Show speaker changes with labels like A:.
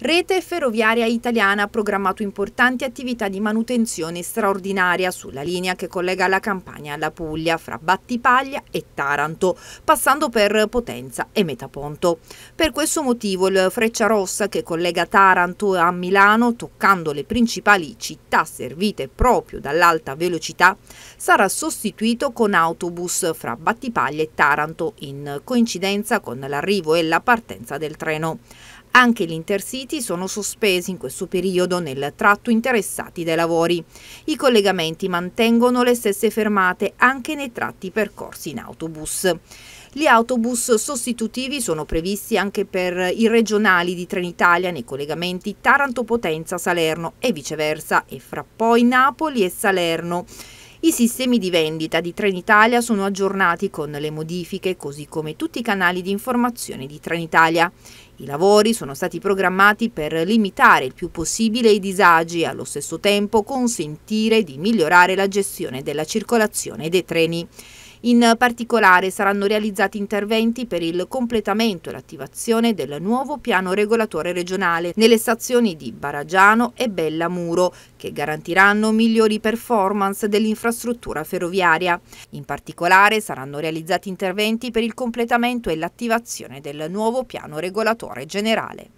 A: Rete Ferroviaria Italiana ha programmato importanti attività di manutenzione straordinaria sulla linea che collega la Campania alla Puglia, fra Battipaglia e Taranto, passando per Potenza e Metaponto. Per questo motivo il Freccia Rossa che collega Taranto a Milano, toccando le principali città servite proprio dall'alta velocità, sarà sostituito con autobus fra Battipaglia e Taranto, in coincidenza con l'arrivo e la partenza del treno. Anche gli intercity sono sospesi in questo periodo nel tratto interessati dai lavori. I collegamenti mantengono le stesse fermate anche nei tratti percorsi in autobus. Gli autobus sostitutivi sono previsti anche per i regionali di Trenitalia nei collegamenti Taranto-Potenza-Salerno e viceversa e fra poi Napoli e Salerno. I sistemi di vendita di Trenitalia sono aggiornati con le modifiche, così come tutti i canali di informazione di Trenitalia. I lavori sono stati programmati per limitare il più possibile i disagi e allo stesso tempo consentire di migliorare la gestione della circolazione dei treni. In particolare saranno realizzati interventi per il completamento e l'attivazione del nuovo piano regolatore regionale nelle stazioni di Baragiano e Bellamuro, che garantiranno migliori performance dell'infrastruttura ferroviaria. In particolare saranno realizzati interventi per il completamento e l'attivazione del nuovo piano regolatore generale.